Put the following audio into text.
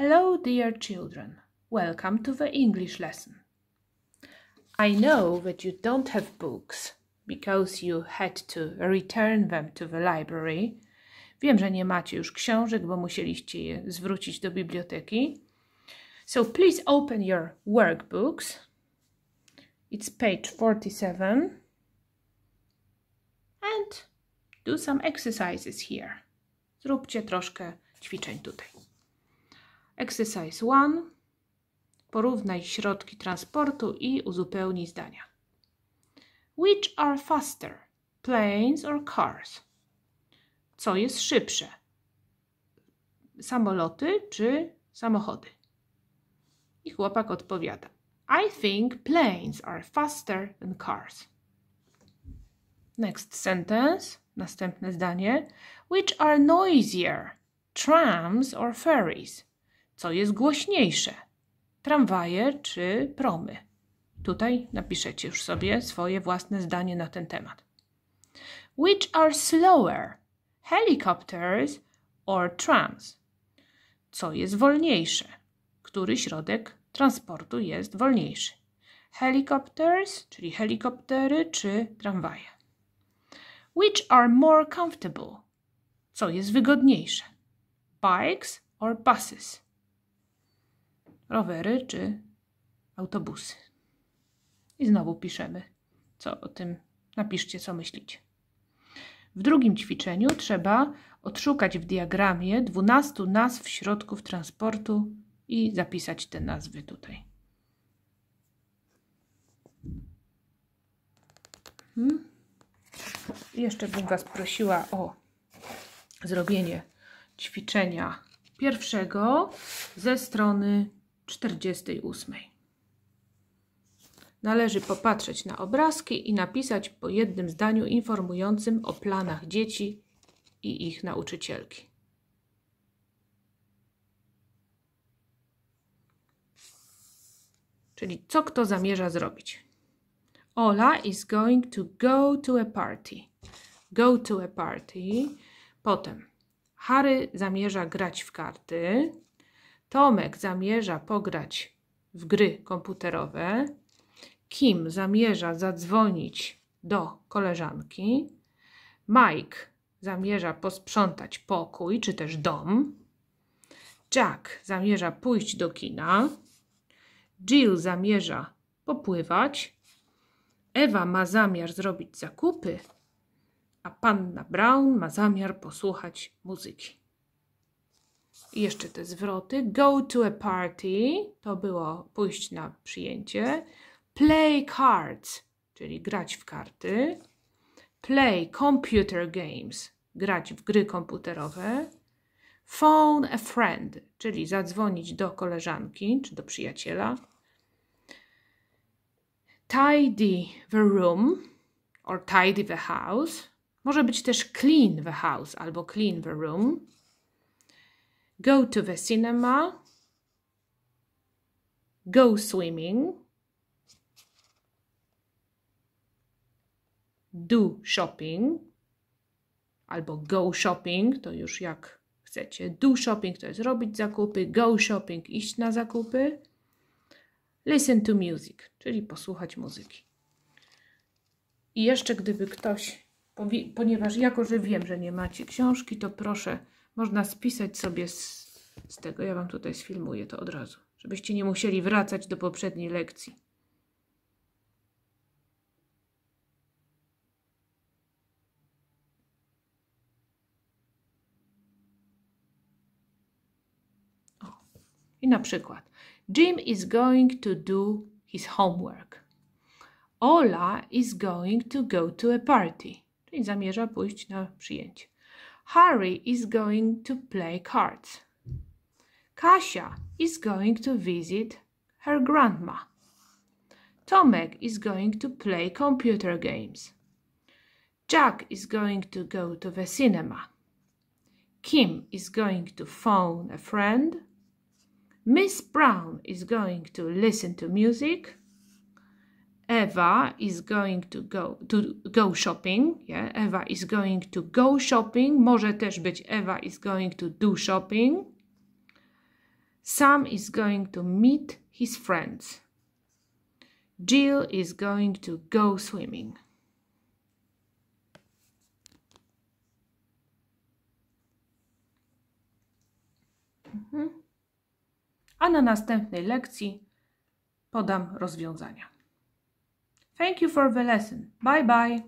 Hello, dear children. Welcome to the English lesson. I know that you don't have books because you had to return them to the library. Wiem, że nie macie już książek, bo musieliście je zwrócić do biblioteki. So please open your workbooks. It's page 47. And do some exercises here. Zróbcie troszkę ćwiczeń tutaj. Exercise 1. Porównaj środki transportu i uzupełnij zdania. Which are faster, planes or cars? Co jest szybsze? Samoloty czy samochody? I chłopak odpowiada: I think planes are faster than cars. Next sentence, następne zdanie. Which are noisier, trams or ferries? Co jest głośniejsze? Tramwaje czy promy? Tutaj napiszecie już sobie swoje własne zdanie na ten temat. Which are slower? Helicopters or trams? Co jest wolniejsze? Który środek transportu jest wolniejszy? Helicopters, czyli helikoptery, czy tramwaje? Which are more comfortable? Co jest wygodniejsze? Bikes or buses? rowery czy autobusy. I znowu piszemy, co o tym napiszcie, co myślicie. W drugim ćwiczeniu trzeba odszukać w diagramie 12 nazw środków transportu i zapisać te nazwy tutaj. Hmm. Jeszcze bym Was prosiła o zrobienie ćwiczenia pierwszego ze strony 48. Należy popatrzeć na obrazki i napisać po jednym zdaniu informującym o planach dzieci i ich nauczycielki. Czyli co kto zamierza zrobić. Ola is going to go to a party. Go to a party. Potem Harry zamierza grać w karty. Tomek zamierza pograć w gry komputerowe. Kim zamierza zadzwonić do koleżanki. Mike zamierza posprzątać pokój czy też dom. Jack zamierza pójść do kina. Jill zamierza popływać. Ewa ma zamiar zrobić zakupy, a panna Brown ma zamiar posłuchać muzyki jeszcze te zwroty. Go to a party, to było pójść na przyjęcie. Play cards, czyli grać w karty. Play computer games, grać w gry komputerowe. Phone a friend, czyli zadzwonić do koleżanki czy do przyjaciela. Tidy the room or tidy the house. Może być też clean the house albo clean the room go to the cinema, go swimming, do shopping albo go shopping, to już jak chcecie. Do shopping to jest robić zakupy, go shopping iść na zakupy. Listen to music, czyli posłuchać muzyki. I jeszcze gdyby ktoś, ponieważ jako, że wiem, że nie macie książki, to proszę można spisać sobie z, z tego. Ja Wam tutaj sfilmuję to od razu, żebyście nie musieli wracać do poprzedniej lekcji. I na przykład Jim is going to do his homework. Ola is going to go to a party. Czyli zamierza pójść na przyjęcie. Harry is going to play cards. Kasia is going to visit her grandma. Tomek is going to play computer games. Jack is going to go to the cinema. Kim is going to phone a friend. Miss Brown is going to listen to music. Eva is going to go, to go shopping. Yeah, Eva is going to go shopping. Może też być Eva is going to do shopping. Sam is going to meet his friends. Jill is going to go swimming. Mhm. A na następnej lekcji podam rozwiązania. Thank you for the lesson. Bye bye.